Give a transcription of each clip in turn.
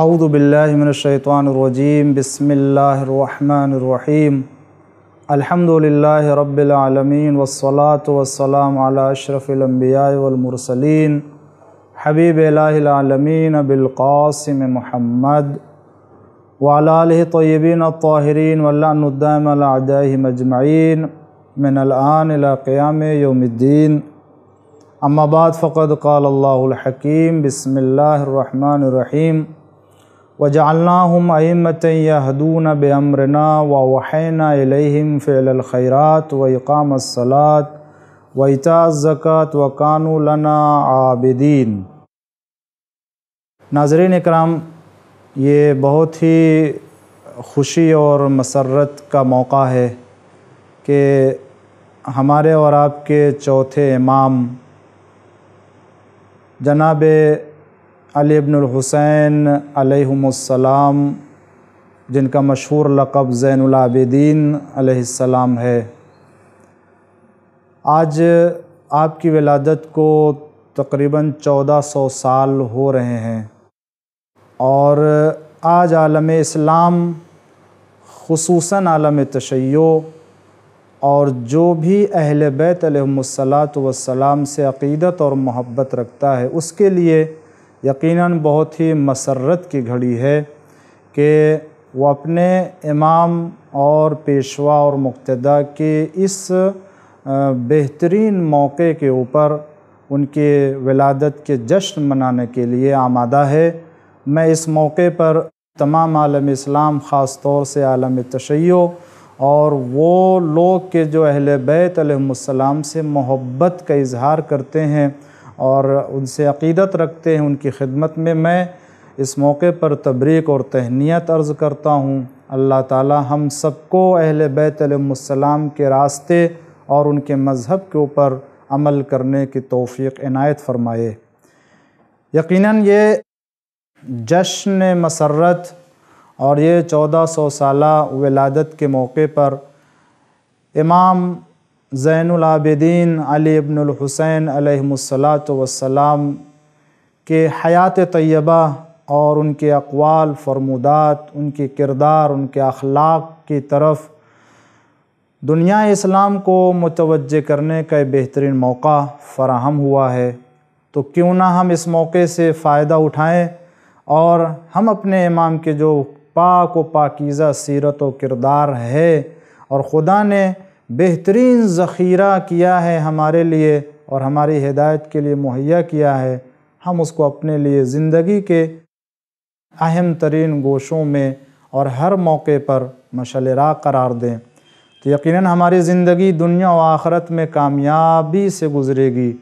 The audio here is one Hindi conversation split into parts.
أعوذ بالله من الشيطان الرجيم بسم الله الرحمن الرحيم الحمد لله رب العالمين والصلاة والسلام على أشرف الأنبياء والمرسلين حبيب الله العالمين بالقاسم محمد وعلى آله الطيبين الطاهرين واللعن الدائم على أعدائهم أجمعين من الآن إلى قيام يوم الدين أما بعد فقد قال الله الحكيم بسم الله الرحمن الرحيم वजाल्लाम अमतहदून बमरना व वहैना अलहम फ़ैलख़ैरत व इकामसलात व इताज़क़त व कानूलना आबदीन नाजरीन कराम ये बहुत ही खुशी और मसरत का मौका है कि हमारे और आपके चौथे इमाम जनाब अली इब्न हुसैन अलैहिस्सलाम जिनका मशहूर लक़ब आबिदीन अलैहिस्सलाम है आज आपकी विलादत को तकरीबन 1400 साल हो रहे हैं और आज आलम इस्लाम खसूस आलम तशैय और जो भी अहल बैत वसलाम से अकीदत और मोहब्बत रखता है उसके लिए यकीनन बहुत ही मसरत की घड़ी है कि वो अपने इमाम और पेशवा और मुक्तदा के इस बेहतरीन मौके के ऊपर उनके विलादत के जश्न मनाने के लिए आमादा है मैं इस मौके पर तमाम आलम इस्लाम ख़ास तौर से आलम तशैयो और वो लोग के जो अहल बैतम से मोहब्बत का इजहार करते हैं और उनसे अकीदत रखते हैं उनकी खिदमत में मैं इस मौके पर तबरीक और तहनीत अर्ज़ करता हूँ अल्लाह ताला हम सबको अहल बैतलम के रास्ते और उनके मज़हब के ऊपर अमल करने की तोफ़ी इनायत फरमाए यकीनन ये जश्न मसरत और ये चौदह सौ साल विलादत के मौके पर इमाम ज़ैनआबद्दीन अली इब्नहुसैन अलैहिस्सलाम के हयात तय्यबा और उनके अकवाल फरमूदात उनके किरदार उनके अखलाक की तरफ दुनिया इस्लाम को मुतवजह करने का बेहतरीन मौका फ़राहम हुआ है तो क्यों ना हम इस मौके से फ़ायदा उठाएं और हम अपने इमाम के जो पाक व पाकीज़ा सीरत व किरदार है और ख़ुदा ने बेहतरीन ज़ख़ीरा किया है हमारे लिए और हमारी हिदायत के लिए मुहैया किया है हम उसको अपने लिए ज़िंदगी के अहम तरीन गोशों में और हर मौके पर मशल करार दें तो यकीनन हमारी ज़िंदगी दुनिया व आखरत में कामयाबी से गुज़रेगी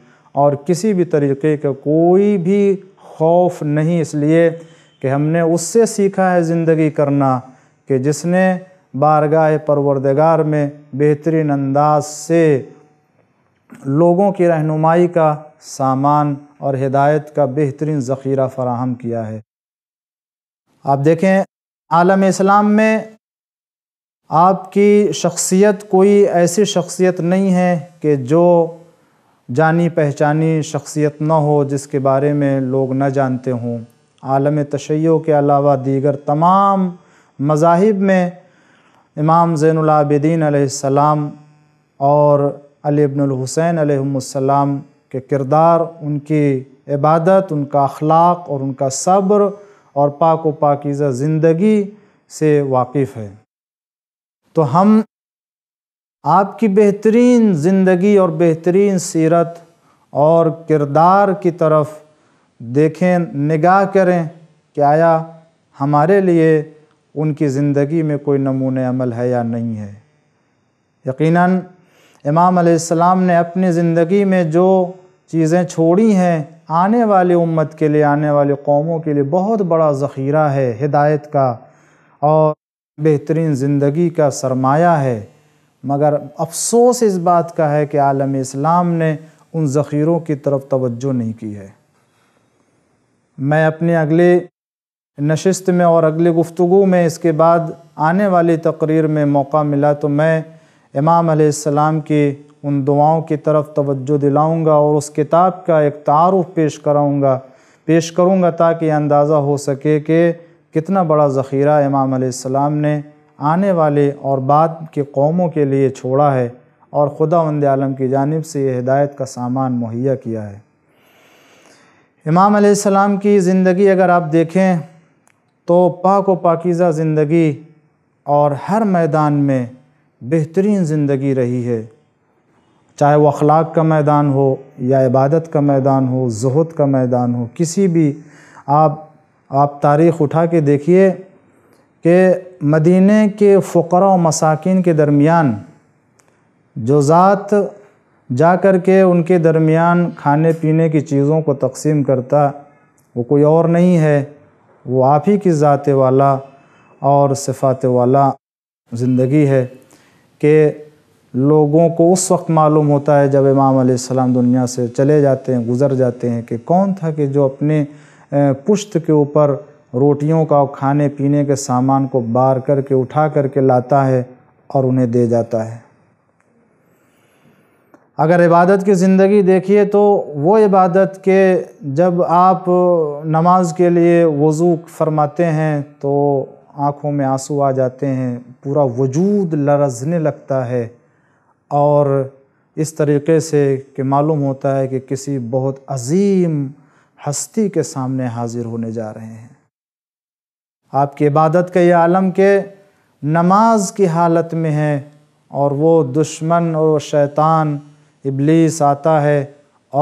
और किसी भी तरीके का कोई भी खौफ नहीं इसलिए कि हमने उससे सीखा है ज़िंदगी करना कि जिसने बारगाह परवरदगार में बेहतरीन अंदाज से लोगों की रहनुमाई का सामान और हिदायत का बेहतरीन ज़ख़ीरा फ़राहम किया है आप देखें आलम इस्लाम में आपकी शख्सियत कोई ऐसी शख्सियत नहीं है कि जो जानी पहचानी शख्सियत न हो जिसके बारे में लोग न जानते हों आलम तशैयों के अलावा दीगर तमाम मजाहिब में इमाम ज़ैनआबिदीन सलाम और अली इब्नहुसैन के किरदार उनकी इबादत उनका अखलाक और उनका सब्र और पाक व पाकिज़ा ज़िंदगी से वाकिफ़ है तो हम आपकी बेहतरीन ज़िंदगी और बेहतरीन सीरत और किरदार की तरफ देखें निगाह करें कि आया हमारे लिए उनकी ज़िंदगी में कोई नमूने अमल है या नहीं है यकीनन इमाम अलैहिस्सलाम ने अपनी ज़िंदगी में जो चीज़ें छोड़ी हैं आने वाली उम्मत के लिए आने वाली कौमों के लिए बहुत बड़ा ज़ख़ीरा है हिदायत का और बेहतरीन ज़िंदगी का सरमाया है मगर अफसोस इस बात का है कि आलम इस्लाम ने उन ज़ख़ीरों की तरफ तवज्जो नहीं की है मैं अपने अगले नशस्त में और अगले गुफ्तु में इसके बाद आने वाली तकरीर में मौका मिला तो मैं इमाम आसमाम की उन दुआओं की तरफ तवज्जो दिलाऊंगा और उस किताब का एक तारफ़ पेश कराऊंगा पेश करूंगा ताकि अंदाज़ा हो सके कि कितना बड़ा ज़ख़ीरा इमाम आसमाम ने आने वाले और बाद के कौमों के लिए छोड़ा है और ख़ुदा वंद आलम की जानब से ये हिदायत का सामान मुहैया किया है इमाम आसमाम की ज़िंदगी अगर आप देखें तो पाक व पाकिज़ा ज़िंदगी और हर मैदान में बेहतरीन ज़िंदगी रही है चाहे वो अखलाक का मैदान हो या इबादत का मैदान हो जहद का मैदान हो किसी भी आप आप तारीख़ उठा के देखिए कि मदीने के फ़कर व मसाकिन के दरमियान जो ज़ात जा कर के उनके दरमियान खाने पीने की चीज़ों को तकसीम करता वो कोई और नहीं है वो आप ही की ज़ात वाला और सिफात वाला ज़िंदगी है कि लोगों को उस वक्त मालूम होता है जब इमाम सलाम दुनिया से चले जाते हैं गुज़र जाते हैं कि कौन था कि जो अपने पुश्त के ऊपर रोटियों का और खाने पीने के सामान को बार करके उठा करके लाता है और उन्हें दे जाता है अगर इबादत की ज़िंदगी देखिए तो वो इबादत के जब आप नमाज के लिए वज़ू फरमाते हैं तो आँखों में आंसू आ जाते हैं पूरा वजूद लरजने लगता है और इस तरीके से कि मालूम होता है कि किसी बहुत अजीम हस्ती के सामने हाजिर होने जा रहे हैं आपकी इबादत का ये आलम के नमाज की हालत में है और वो दुश्मन और शैतान इबलीस आता है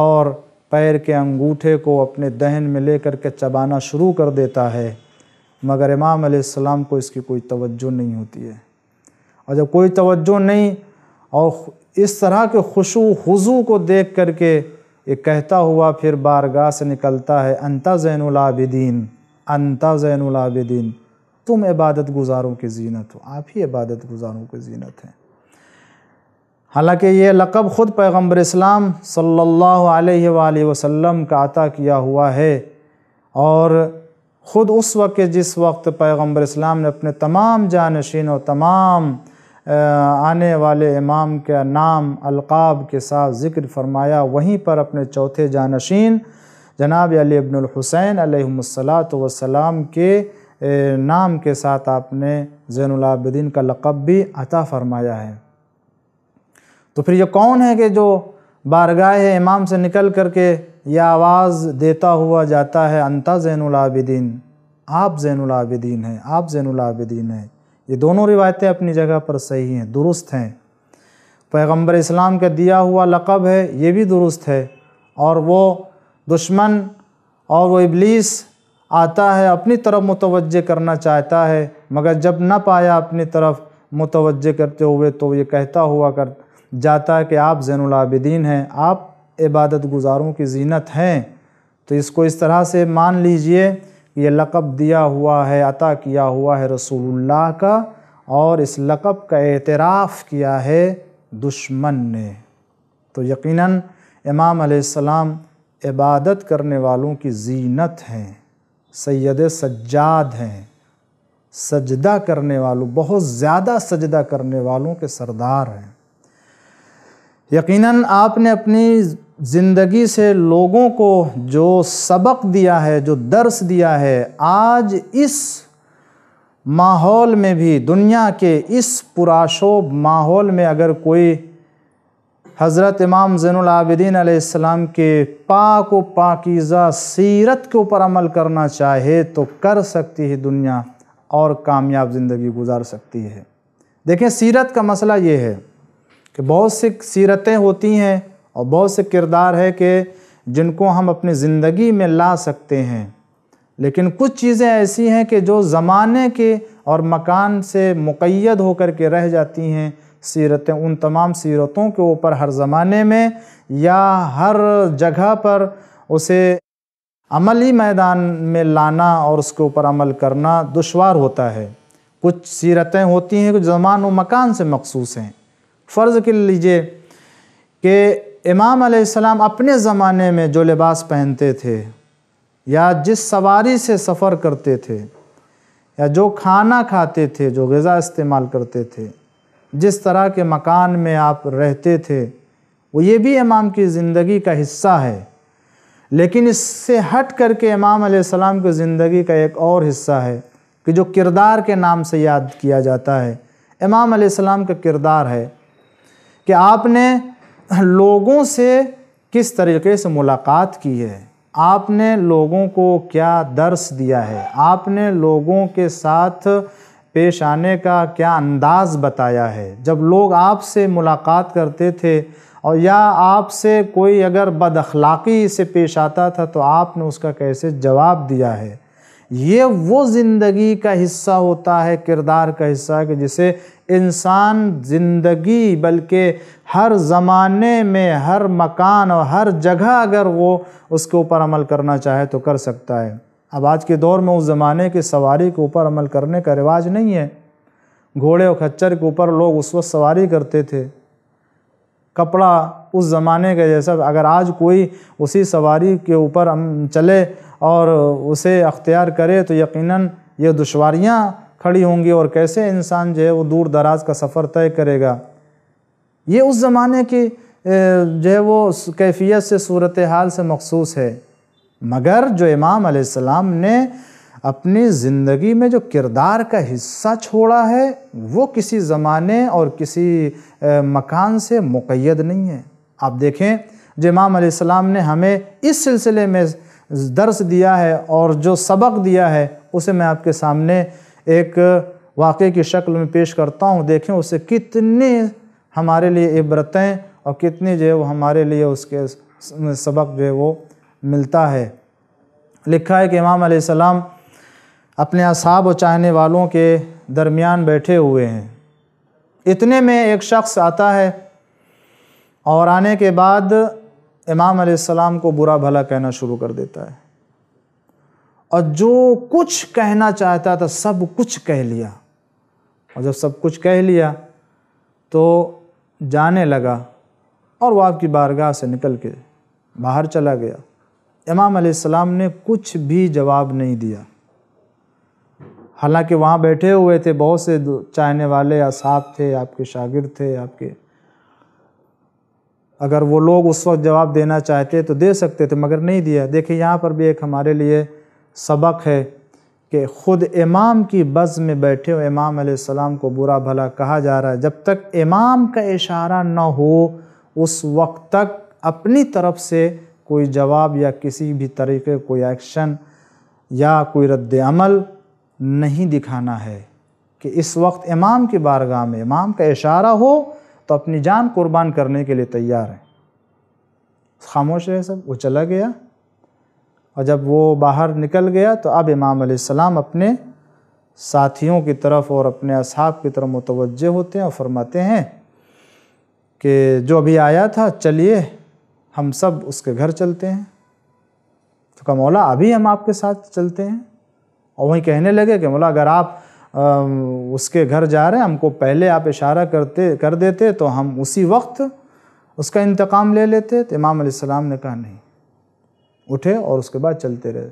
और पैर के अंगूठे को अपने दहन में ले के चबाना शुरू कर देता है मगर इमाम आसमाम को इसकी कोई तवज्जो नहीं होती है और जब कोई तवज्जो नहीं और इस तरह के खुशू हुजू को देख कर के ये कहता हुआ फिर बारगाह से निकलता है अंता ज़ैनआबिदीन अंता ज़ैनआबिदीन तुम इबादत गुजारों की जीनत हो आप ही इबादत गुजारों की जीनत हैं हालांकि ये लक़ब ख़ुद पैगम्बर इस्लाम सल्लल्लाहु अलैहि वसल्लम का अता किया हुआ है और ख़ुद उस वक्त जिस वक्त पैगम्बर इस्लाम ने अपने तमाम जानशीन और तमाम आने वाले इमाम के नाम अलकाब के साथ ज़िक्र फरमाया वहीं पर अपने चौथे जानशीन जनाब अली अबनहुसैन वसलाम के नाम के साथ आपने ज़ैनलाबद्दीन का लक़ब भी अता फ़रमाया है तो फिर ये कौन है कि जो बारगाह इमाम से निकल करके ये आवाज़ देता हुआ जाता है अंता ज़ैनलाबिदीन आप ज़ैनलाबिदीन हैं आप ज़ैनलाबिदीन हैं ये दोनों रिवायतें अपनी जगह पर सही हैं दुरुस्त हैं पैगंबर इस्लाम का दिया हुआ लक़ब है ये भी दुरुस्त है और वो दुश्मन और वो इबलीस आता है अपनी तरफ मुतवजह करना चाहता है मगर जब ना पाया अपनी तरफ मुतवजह करते हुए तो ये कहता हुआ कर जाता कि आप ज़ैनलाबिदीन हैं आप इबादत गुजारों की जीनत हैं तो इसको इस तरह से मान लीजिए ये लक़ब दिया हुआ है अता किया हुआ है रसूलुल्लाह का और इस लक़ब का एतराफ़ किया है दुश्मन ने तो यकीनन इमाम अलैहिस्सलाम इबादत करने वालों की जीनत हैं सैद सज्जाद हैं सजदा करने वालों बहुत ज़्यादा सजदा करने वालों के सरदार हैं यकीनन आपने अपनी ज़िंदगी से लोगों को जो सबक दिया है जो दर्स दिया है आज इस माहौल में भी दुनिया के इस पुराशोब माहौल में अगर कोई हज़रत इमाम ज़ैनआबिदीन आसमाम के पाक व पाकिज़ा सीरत के ऊपर अमल करना चाहे तो कर सकती है दुनिया और कामयाब ज़िंदगी गुजार सकती है देखें सीरत का मसला ये है कि बहुत सी सीरतें होती हैं और बहुत से किरदार है कि जिनको हम अपनी ज़िंदगी में ला सकते हैं लेकिन कुछ चीज़ें ऐसी हैं कि जो ज़माने के और मकान से मुक़ैद होकर के रह जाती हैं सीरतें उन तमाम सीरतों के ऊपर हर ज़माने में या हर जगह पर उसे अमली मैदान में लाना और उसके ऊपर अमल करना दुशवार होता है कुछ सीरतें होती हैं कुछ जमान व मकान से मखसूस हैं फ़र्ज़ कर लीजिए कि इमाम आसमाम अपने ज़माने में जो लिबास पहनते थे या जिस सवारी से सफ़र करते थे या जो खाना खाते थे जो ग़ा इस्तेमाल करते थे जिस तरह के मकान में आप रहते थे वो ये भी इमाम की ज़िंदगी का हिस्सा है लेकिन इससे हट करके इमाम सलाम की ज़िंदगी का एक और हिस्सा है कि जो किरदार के नाम से याद किया जाता है इमाम सलाम का किरदार है कि आपने लोगों से किस तरीके से मुलाकात की है आपने लोगों को क्या दर्स दिया है आपने लोगों के साथ पेश आने का क्या अंदाज़ बताया है जब लोग आपसे मुलाकात करते थे और या आपसे कोई अगर अखलाक़ी से पेश आता था तो आपने उसका कैसे जवाब दिया है ये वो ज़िंदगी का हिस्सा होता है किरदार का हिस्सा है कि जिसे इंसान ज़िंदगी बल्कि हर ज़माने में हर मकान और हर जगह अगर वो उसके ऊपर अमल करना चाहे तो कर सकता है अब आज के दौर में उस ज़माने की सवारी के ऊपर अमल करने का रिवाज नहीं है घोड़े और खच्चर के ऊपर लोग उस वक्त सवारी करते थे कपड़ा उस ज़माने का जैसा अगर आज कोई उसी सवारी के ऊपर चले और उसे अख्तियार करे तो यकीनन ये दुशारियाँ खड़ी होंगी और कैसे इंसान जो है वो दूर दराज का सफ़र तय करेगा ये उस ज़माने की जो है वो कैफियत से सूरत हाल से मखसूस है मगर जो इमाम आसमाम ने अपनी ज़िंदगी में जो किरदार का हिस्सा छोड़ा है वो किसी ज़माने और किसी मकान से मुक़ैद नहीं है आप देखें जो इमाम आसमाम ने हमें इस सिलसिले में दर्स दिया है और जो सबक दिया है उसे मैं आपके सामने एक वाक़े की शक्ल में पेश करता हूँ देखें उससे कितने हमारे लिए इबरतें और कितने जो है वो हमारे लिए उसके सबक जो है वो मिलता है लिखा है कि इमाम सलाम अपने असाब और चाहने वालों के दरमियान बैठे हुए हैं इतने में एक शख्स आता है और आने के बाद इमाम सलाम को बुरा भला कहना शुरू कर देता है और जो कुछ कहना चाहता था सब कुछ कह लिया और जब सब कुछ कह लिया तो जाने लगा और वह आपकी बारगाह से निकल के बाहर चला गया इमाम सलाम ने कुछ भी जवाब नहीं दिया हालांकि वहाँ बैठे हुए थे बहुत से चाहने वाले असाब थे आपके शागिर्द थे आपके अगर वो लोग उस वक्त जवाब देना चाहते तो दे सकते थे मगर नहीं दिया देखिए यहाँ पर भी एक हमारे लिए सबक है कि ख़ुद इमाम की बज़ में बैठे हुए इमाम आसमाम को बुरा भला कहा जा रहा है जब तक इमाम का इशारा न हो उस वक्त तक अपनी तरफ से कोई जवाब या किसी भी तरीके कोई एक्शन या कोई रद्द अमल नहीं दिखाना है कि इस वक्त इमाम की बारगाह में इमाम का इशारा हो तो अपनी जान कुर्बान करने के लिए तैयार है खामोश रहे सब वो चला गया और जब वो बाहर निकल गया तो अब इमाम अपने साथियों की तरफ और अपने असहाब की तरफ मुतवज होते हैं और फरमाते हैं कि जो अभी आया था चलिए हम सब उसके घर चलते हैं तो कहा मौला अभी हम आपके साथ चलते हैं और वहीं कहने लगे कि मौला अगर आप आ, उसके घर जा रहे हैं हमको पहले आप इशारा करते कर देते तो हम उसी वक्त उसका इंतकाम ले लेते तो इमाम ने कहा नहीं उठे और उसके बाद चलते रहे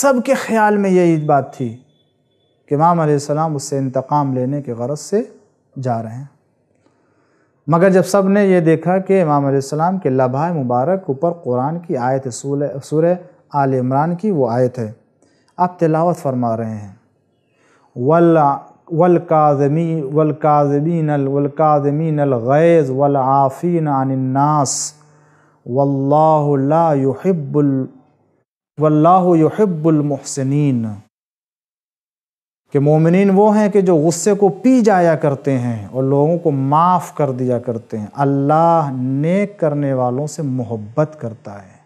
सबके ख्याल में यही बात थी कि इमाम सलाम उससे इंतकाम लेने के गरज से जा रहे हैं मगर जब सब ने यह देखा कि इमाम सलाम के लबाए मुबारक ऊपर कुरान की आयत सूर आल इमरान की वो आयत है आप तिलावत फरमा रहे हैं वल वलकाजमी वलकाजमीन गैज़ वल आफ़ीन अनन्नास वल्लाहब्बुल वल्लाहब्बुलमहसिन के मोमिन वो हैं कि जो गुस्से को पी जाया करते हैं और लोगों को माफ़ कर दिया करते हैं अल्लाह नेक करने वालों से मोहब्बत करता है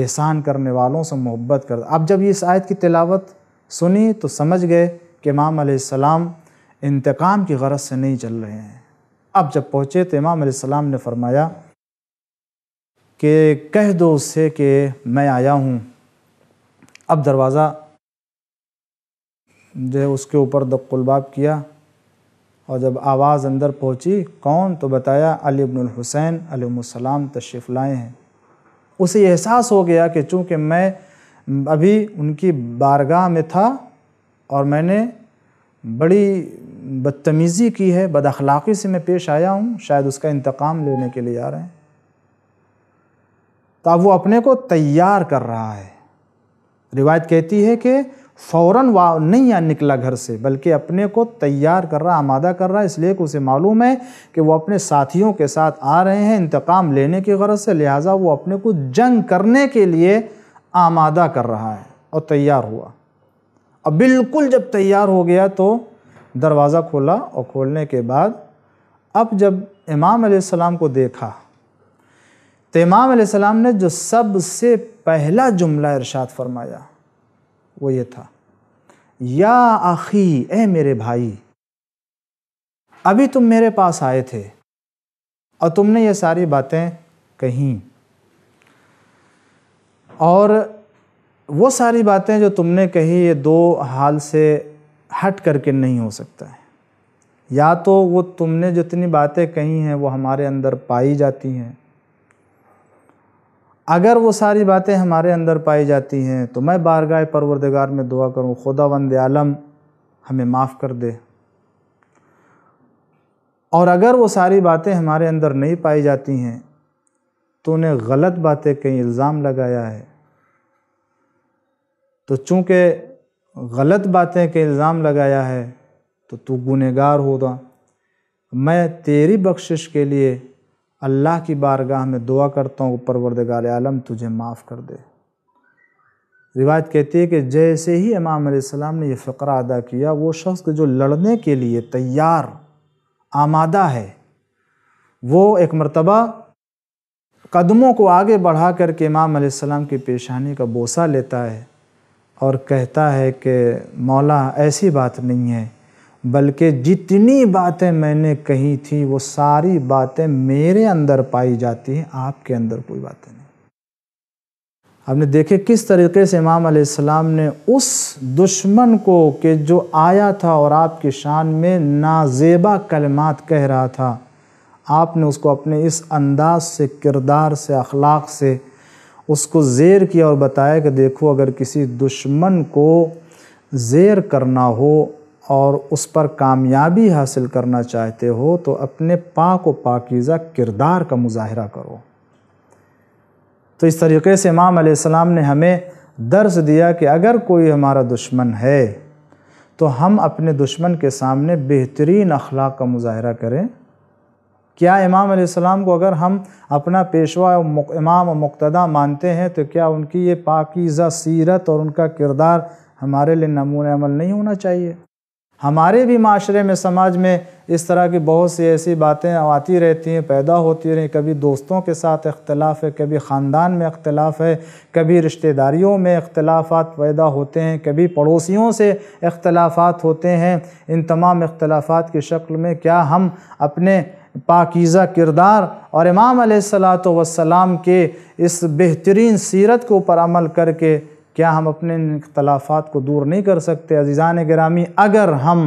एहसान करने वालों से मोहब्बत करता अब जब ये इस आयत की तिलावत सुनी तो समझ गए कि इमाम इंतकाम की गरज से नहीं चल रहे हैं अब जब पहुँचे तो इमाम ने फरमाया कि कह दो उससे कि मैं आया हूँ अब दरवाज़ा जो है उसके ऊपर दक्लबाब किया और जब आवाज़ अंदर पहुँची कौन तो बताया अली इब्न हुसैन अलैहिस्सलाम तशरीफ़ लाए हैं उसे एहसास हो गया कि चूँकि मैं अभी उनकी बारगाह में था और मैंने बड़ी बदतमीज़ी की है बदअखलाक़ी से मैं पेश आया हूँ शायद उसका इंतकाम लेने के लिए आ रहे हैं तो अब वो अपने को तैयार कर रहा है रिवायत कहती है कि फ़ौरन वा नहीं आ निकला घर से बल्कि अपने को तैयार कर रहा आमादा कर रहा है इसलिए कि उसे मालूम है कि वो अपने साथियों के साथ आ रहे हैं इंतकाम लेने की गरज से लिहाजा वो अपने को जंग करने के लिए आमादा कर रहा है और तैयार हुआ अब बिल्कुल जब तैयार हो गया तो दरवाज़ा खोला और खोलने के बाद अब जब इमाम को देखा तो इमाम सलाम ने जो सबसे पहला जुमला इरशाद फरमाया वो ये था या आखी ए मेरे भाई अभी तुम मेरे पास आए थे और तुमने ये सारी बातें कहीं और वो सारी बातें जो तुमने कही ये दो हाल से हट करके नहीं हो सकता है या तो वो तुमने जितनी बातें कही हैं वो हमारे अंदर पाई जाती हैं अगर वो सारी बातें हमारे अंदर पाई जाती हैं तो मैं बारगाह परवरदगार में दुआ करूँ खुदा वंद आलम हमें माफ़ कर दे और अगर वो सारी बातें हमारे अंदर नहीं पाई जाती हैं तो उन्हें गलत बातें कहीं इल्ज़ाम लगाया है तो चूँकि गलत बातें के इल्ज़ाम लगाया है तो तू गुनहगार होगा मैं तेरी बख्शिश के लिए अल्लाह की बारगाह में दुआ करता हूँ परवरदगार आलम तुझे माफ़ कर दे रिवायत कहती है कि जैसे ही इमाम सलाम ने यह फ़करा अदा किया वो शख्स जो लड़ने के लिए तैयार आमादा है वो एक मरतबा कदमों को आगे बढ़ा करके इमाम सलाम की पेशानी का बोसा लेता है और कहता है कि मौला ऐसी बात नहीं है बल्कि जितनी बातें मैंने कही थी वो सारी बातें मेरे अंदर पाई जाती हैं आपके अंदर कोई बातें नहीं आपने देखे किस तरीके से इमाम सलाम ने उस दुश्मन को कि जो आया था और आपकी शान में नाजेबा कलमात कह रहा था आपने उसको अपने इस अंदाज से किरदार से अखलाक से उसको ज़ेर किया और बताया कि देखो अगर किसी दुश्मन को ज़ेर करना हो और उस पर कामयाबी हासिल करना चाहते हो तो अपने पाक व पाकिज़ा किरदार का मुजाहरा करो तो इस तरीके से इमाम सलाम ने हमें दर्स दिया कि अगर कोई हमारा दुश्मन है तो हम अपने दुश्मन के सामने बेहतरीन अखलाक का मुजाहरा करें क्या इमाम सलाम को अगर हम अपना पेशवा इमाम और मुक्तदा मानते हैं तो क्या उनकी ये पाकिज़ा सीरत और उनका किरदार हमारे लिए नमूने अमल नहीं होना चाहिए हमारे भी माशरे में समाज में इस तरह की बहुत सी ऐसी बातें आती रहती हैं पैदा होती रही कभी दोस्तों के साथ इख्तलाफ है कभी ख़ानदान में इख्तलाफ है कभी रिश्तेदारियों में इख्तलाफात पैदा होते हैं कभी पड़ोसियों से इख्तलाफात होते हैं इन तमाम इख्तलाफात की शक्ल में क्या हम अपने पाकिज़ा किरदार और इमाम सलात वसलाम के इस बेहतरीन सीरत के ऊपर अमल करके क्या हम अपने इख्तलाफात को दूर नहीं कर सकते अजीज़ान ग्रामी अगर हम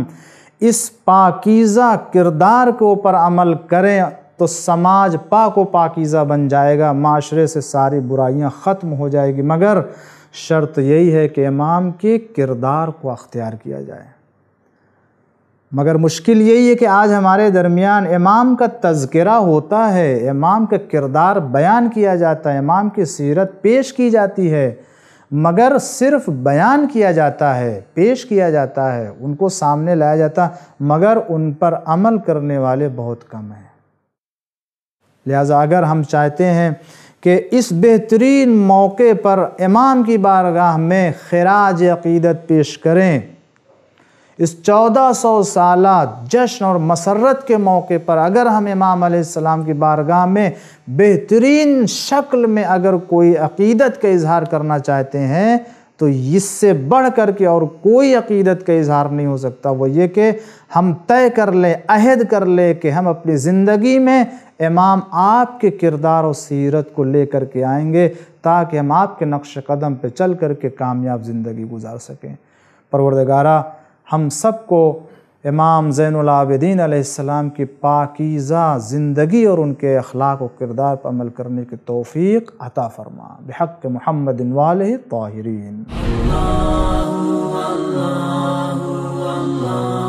इस पाकिज़ा किरदार के ऊपर अमल करें तो समाज पाक व पाकिज़ा बन जाएगा माशरे से सारी बुराइयां ख़त्म हो जाएगी मगर शर्त यही है कि इमाम के किरदार को अख्तियार किया जाए मगर मुश्किल यही है कि आज हमारे दरमियान इमाम का तज़किरा होता है इमाम का किरदार बयान किया जाता है इमाम की सीरत पेश की जाती है मगर सिर्फ बयान किया जाता है पेश किया जाता है उनको सामने लाया जाता मगर उन पर अमल करने वाले बहुत कम हैं लिहाजा अगर हम चाहते हैं कि इस बेहतरीन मौके पर इमाम की बारगाह में खराज अकीदत पेश करें इस 1400 साल जश्न और मसरत के मौके पर अगर हम इमाम आसमाम की बारगाह में बेहतरीन शक्ल में अगर कोई अकीदत का इजहार करना चाहते हैं तो इससे बढ़ कर के और कोई अकीदत का इजहार नहीं हो सकता वो ये कि हम तय कर लें अहद कर लें कि हम अपनी ज़िंदगी में इमाम आपके किरदार और सीरत को ले कर के आएंगे ताकि हम आपके नक्श कदम पर चल कर के कामयाब ज़िंदगी गुजार सकें परवरदगारा हम सबको इमाम ज़ैनआबिदीन आसमाम की पाकिज़ा ज़िंदगी और उनके अखलाक व किरदार पर अमल करने की तोफ़ी अता फ़रमा बहक महमद वाल ताहरीन